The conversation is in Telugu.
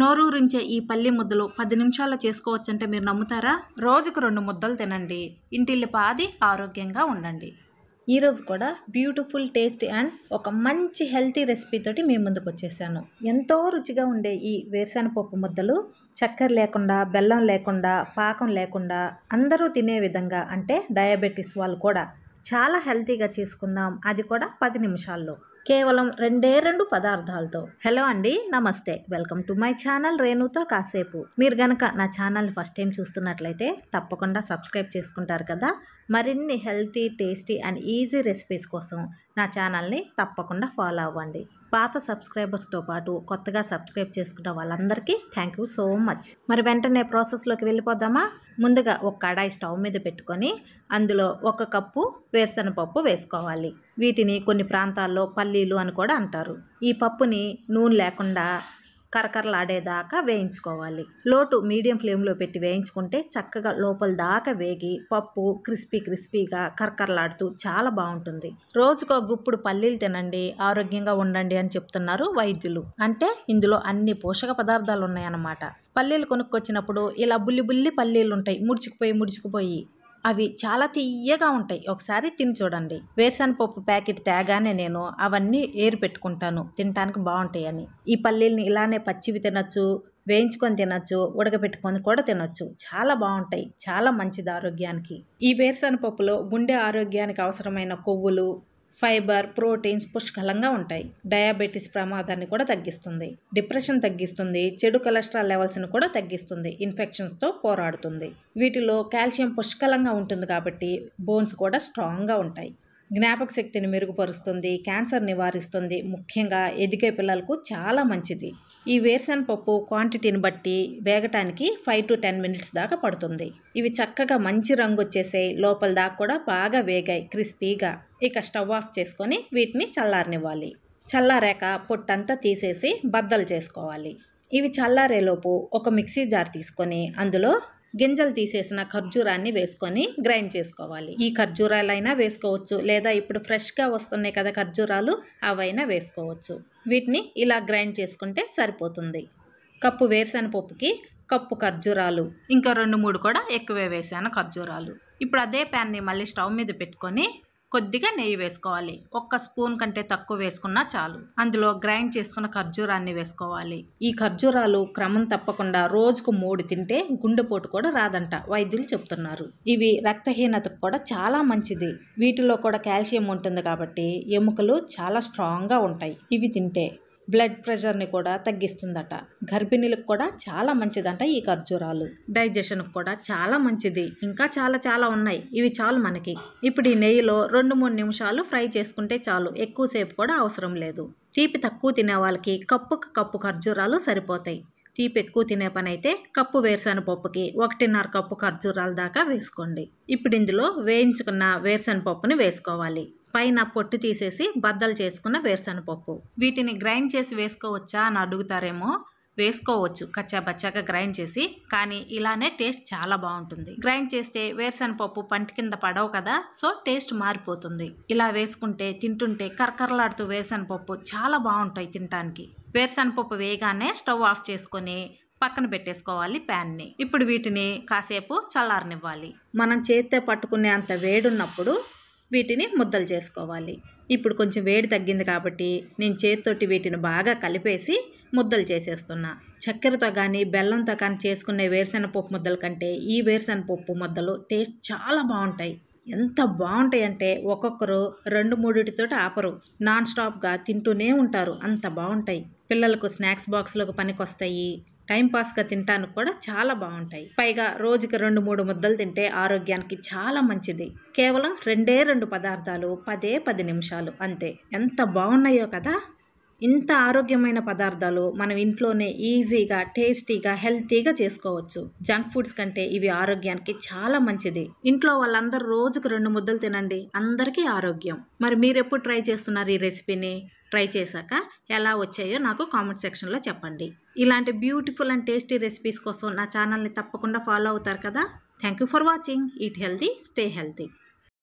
నోరూరించే ఈ పల్లి ముద్దలు పది నిమిషాల్లో చేసుకోవచ్చంటే మీరు నమ్ముతారా రోజుకు రెండు ముద్దలు తినండి ఇంటిల్లి పాది ఆరోగ్యంగా ఉండండి ఈరోజు కూడా బ్యూటిఫుల్ టేస్ట్ అండ్ ఒక మంచి హెల్తీ రెసిపీతోటి మీ ముందుకు వచ్చేసాను ఎంతో రుచిగా ఉండే ఈ వేరుశనపప్పు ముద్దలు చక్కెర లేకుండా బెల్లం లేకుండా పాకం లేకుండా అందరూ తినే విధంగా అంటే డయాబెటీస్ వాళ్ళు కూడా చాలా హెల్తీగా చేసుకుందాం అది కూడా పది నిమిషాల్లో కేవలం రెండే రెండు పదార్థాలతో హలో అండి నమస్తే వెల్కమ్ టు మై ఛానల్ రేణుతో కాసేపు మీరు గనక నా ఛానల్ ఫస్ట్ టైం చూస్తున్నట్లయితే తప్పకుండా సబ్స్క్రైబ్ చేసుకుంటారు కదా మరిన్ని healthy tasty and easy recipes కోసం నా ఛానల్ని తప్పకుండా ఫాలో అవ్వండి పాత సబ్స్క్రైబర్స్తో పాటు కొత్తగా సబ్స్క్రైబ్ చేసుకున్న వాళ్ళందరికీ థ్యాంక్ యూ సో మచ్ మరి వెంటనే ప్రాసెస్లోకి వెళ్ళిపోదామా ముందుగా ఒక కడాయి స్టవ్ మీద పెట్టుకొని అందులో ఒక కప్పు వేరుశనపప్పు వేసుకోవాలి వీటిని కొన్ని ప్రాంతాల్లో పల్లీలు అని కూడా అంటారు ఈ పప్పుని నూనె లేకుండా కరకరలాడేదాకా వేయించుకోవాలి లోటు మీడియం ఫ్లేమ్లో పెట్టి వేయించుకుంటే చక్కగా లోపల దాకా వేగి పప్పు క్రిస్పీ క్రిస్పీగా కరకరలాడుతూ చాలా బాగుంటుంది రోజుకో గుప్పుడు పల్లీలు తినండి ఆరోగ్యంగా ఉండండి అని చెప్తున్నారు వైద్యులు అంటే ఇందులో అన్ని పోషక పదార్థాలు ఉన్నాయన్నమాట పల్లీలు కొనుక్కొచ్చినప్పుడు ఇలా బుల్లి బుల్లి పల్లీలు ఉంటాయి ముడుచుకుపోయి ముడుచుకుపోయి అవి చాలా తీయగా ఉంటాయి ఒకసారి తిని చూడండి వేరుశనపప్పు ప్యాకెట్ తేగానే నేను అవన్నీ ఏరు పెట్టుకుంటాను తినడానికి బాగుంటాయని ఈ పల్లీల్ని ఇలానే పచ్చివి తినచ్చు వేయించుకొని తినొచ్చు ఉడకబెట్టుకొని కూడా తినొచ్చు చాలా బాగుంటాయి చాలా మంచిది ఆరోగ్యానికి ఈ వేరుశనపప్పులో గుండె ఆరోగ్యానికి అవసరమైన కొవ్వులు ఫైబర్ ప్రోటీన్స్ పుష్కలంగా ఉంటాయి డయాబెటీస్ ప్రమాదాన్ని కూడా తగ్గిస్తుంది డిప్రెషన్ తగ్గిస్తుంది చెడు కొలెస్ట్రాల్ లెవెల్స్ని కూడా తగ్గిస్తుంది ఇన్ఫెక్షన్స్తో పోరాడుతుంది వీటిలో కాల్షియం పుష్కలంగా ఉంటుంది కాబట్టి బోన్స్ కూడా స్ట్రాంగ్గా ఉంటాయి జ్ఞాపక శక్తిని మెరుగుపరుస్తుంది క్యాన్సర్ నివారిస్తుంది ముఖ్యంగా ఎదిగే పిల్లలకు చాలా మంచిది ఈ వేరుశన పప్పు క్వాంటిటీని బట్టి వేగటానికి ఫైవ్ టు టెన్ మినిట్స్ దాకా పడుతుంది ఇవి చక్కగా మంచి రంగు వచ్చేసాయి లోపల దాకా కూడా బాగా వేగాయి క్రిస్పీగా ఇక స్టవ్ ఆఫ్ చేసుకొని వీటిని చల్లారనివ్వాలి చల్లారాక పొట్టంతా తీసేసి బద్దలు చేసుకోవాలి ఇవి చల్లారేలోపు ఒక మిక్సీ జార్ తీసుకొని అందులో గింజలు తీసేసిన ఖర్జూరాన్ని వేసుకొని గ్రైండ్ చేసుకోవాలి ఈ ఖర్జూరాలైనా వేసుకోవచ్చు లేదా ఇప్పుడు ఫ్రెష్గా వస్తున్నాయి కదా ఖర్జూరాలు అవైనా వేసుకోవచ్చు వీటిని ఇలా గ్రైండ్ చేసుకుంటే సరిపోతుంది కప్పు పప్పుకి కప్పు ఖర్జూరాలు ఇంకా రెండు మూడు కూడా ఎక్కువే వేసాను ఖర్జూరాలు ఇప్పుడు అదే ప్యాన్ని మళ్ళీ స్టవ్ మీద పెట్టుకొని కొద్దిగా నెయ్యి వేసుకోవాలి ఒక్క స్పూన్ కంటే తక్కువ వేసుకున్నా చాలు అందులో గ్రైండ్ చేసుకున్న ఖర్జూరాన్ని వేసుకోవాలి ఈ ఖర్జూరాలు క్రమం తప్పకుండా రోజుకు మూడు తింటే గుండెపోటు కూడా రాదంట వైద్యులు చెప్తున్నారు ఇవి రక్తహీనతకు కూడా చాలా మంచిది వీటిలో కూడా కాల్షియం ఉంటుంది కాబట్టి ఎముకలు చాలా స్ట్రాంగ్గా ఉంటాయి ఇవి తింటే బ్లడ్ ప్రెషర్ని కూడా తగ్గిస్తుందట గర్భిణీలకు కూడా చాలా మంచిదంట ఈ ఖర్జూరాలు డైజెషన్కి కూడా చాలా మంచిది ఇంకా చాలా చాలా ఉన్నాయి ఇవి చాలు మనకి ఇప్పుడు ఈ నెయ్యిలో రెండు మూడు నిమిషాలు ఫ్రై చేసుకుంటే చాలు ఎక్కువసేపు కూడా అవసరం లేదు తీపి తక్కువ తినే వాళ్ళకి కప్పుకు కప్పు ఖర్జూరాలు సరిపోతాయి తీపి ఎక్కువ తినే పని అయితే కప్పు వేరుశెన పప్పుకి ఒకటిన్నర కప్పు ఖర్జూరాల దాకా వేసుకోండి ఇప్పుడు ఇందులో వేయించుకున్న వేరుశనపప్పుని పప్పుని వేసుకోవాలి పైన పొట్టు తీసేసి బద్దలు చేసుకున్న వేరుశనపప్పు వీటిని గ్రైండ్ చేసి వేసుకోవచ్చా అని అడుగుతారేమో వేసుకోవచ్చు కచ్చా బచ్చాగా గ్రైండ్ చేసి కానీ ఇలానే టేస్ట్ చాలా బాగుంటుంది గ్రైండ్ చేస్తే వేరుశనపప్పు పంట కింద పడవు కదా సో టేస్ట్ మారిపోతుంది ఇలా వేసుకుంటే తింటుంటే కరకరలాడుతూ వేరుశనపప్పు చాలా బాగుంటాయి తినటానికి వేరుశనపప్పు వేయగానే స్టవ్ ఆఫ్ చేసుకొని పక్కన పెట్టేసుకోవాలి ప్యాన్ని ఇప్పుడు వీటిని కాసేపు చల్లారనివ్వాలి మనం చేత్తే పట్టుకునే అంత వేడున్నప్పుడు వీటిని ముద్దలు చేసుకోవాలి ఇప్పుడు కొంచెం వేడి తగ్గింది కాబట్టి నేను చేతితోటి వీటిని బాగా కలిపేసి ముద్దలు చేసేస్తున్నా చక్కెరతో కానీ బెల్లంతో కానీ చేసుకునే పప్పు ముద్దల కంటే ఈ పప్పు ముద్దలు టేస్ట్ చాలా బాగుంటాయి ఎంత బాగుంటాయంటే ఒక్కొక్కరు రెండు మూడిటితోటి ఆపరు నాన్ స్టాప్గా తింటూనే ఉంటారు అంత బాగుంటాయి పిల్లలకు స్నాక్స్ బాక్స్లకు పనికొస్తాయి టైంపాస్గా తింటానికి కూడా చాలా బాగుంటాయి పైగా రోజుకి రెండు మూడు ముద్దలు తింటే ఆరోగ్యానికి చాలా మంచిది కేవలం రెండే రెండు పదార్థాలు పదే పది నిమిషాలు అంతే ఎంత బాగున్నాయో కదా ఇంత ఆరోగ్యమైన పదార్థాలు మనం ఇంట్లోనే ఈజీగా టేస్టీగా హెల్తీగా చేసుకోవచ్చు జంక్ ఫుడ్స్ కంటే ఇవి ఆరోగ్యానికి చాలా మంచిది ఇంట్లో వాళ్ళందరూ రోజుకు రెండు ముద్దలు తినండి అందరికీ ఆరోగ్యం మరి మీరు ఎప్పుడు ట్రై చేస్తున్నారు ఈ రెసిపీని ట్రై చేశాక ఎలా వచ్చాయో నాకు కామెంట్ సెక్షన్లో చెప్పండి ఇలాంటి బ్యూటిఫుల్ అండ్ టేస్టీ రెసిపీస్ కోసం నా ఛానల్ని తప్పకుండా ఫాలో అవుతారు కదా thank you for watching eat healthy stay healthy